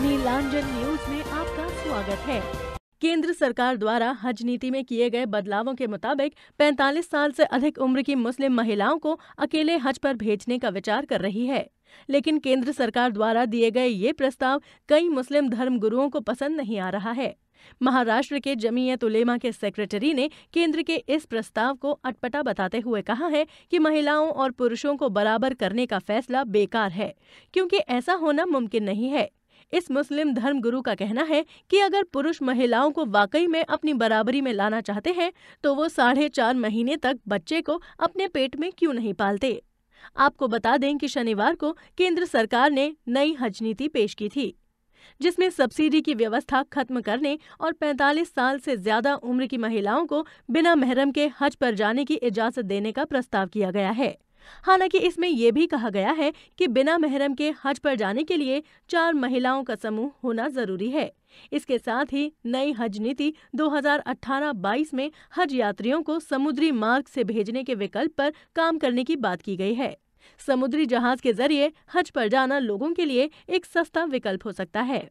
नीलांजन news में आपका स्वागत है केंद्र सरकार द्वारा हज नीति में किए गए बदलावों के मुताबिक 45 साल से अधिक उम्र की मुस्लिम महिलाओं को अकेले हज पर भेजने का विचार कर रही है लेकिन केंद्र सरकार द्वारा दिए गए ये प्रस्ताव कई मुस्लिम धर्म गुरुओं को पसंद नहीं आ रहा है महाराष्ट्र के जमीयत उलेमा के सेक्रेटरी ने केंद्र के इस प्रस्ताव को अटपटा बताते हुए कहा है कि महिलाओं और पुरुषों को बराबर करने का फैसला बेकार है क्योंकि ऐसा होना मुमकिन नहीं है इस मुस्लिम धर्म गुरु का कहना है कि अगर पुरुष महिलाओं को वाकई में अपनी बराबरी में लाना चाहते हैं तो वो साढ़े चार महीने तक बच्चे को अपने पेट में क्यों नहीं पालते आपको बता दें कि शनिवार को केंद्र सरकार ने नई हज नीति पेश की थी जिसमें सब्सिडी की व्यवस्था खत्म करने और 45 साल से ज्यादा उम्र की महिलाओं को बिना महरम के हज पर जाने की इजाजत देने का प्रस्ताव किया गया है हालांकि इसमें यह भी कहा गया है कि बिना महरम के हज पर जाने के लिए चार महिलाओं का समूह होना जरूरी है इसके साथ ही नई हज नीति 2018-22 में हज यात्रियों को समुद्री मार्ग से भेजने के विकल्प पर काम करने की बात की गई है समुद्री जहाज के जरिए हज पर जाना लोगों के लिए एक सस्ता विकल्प हो सकता है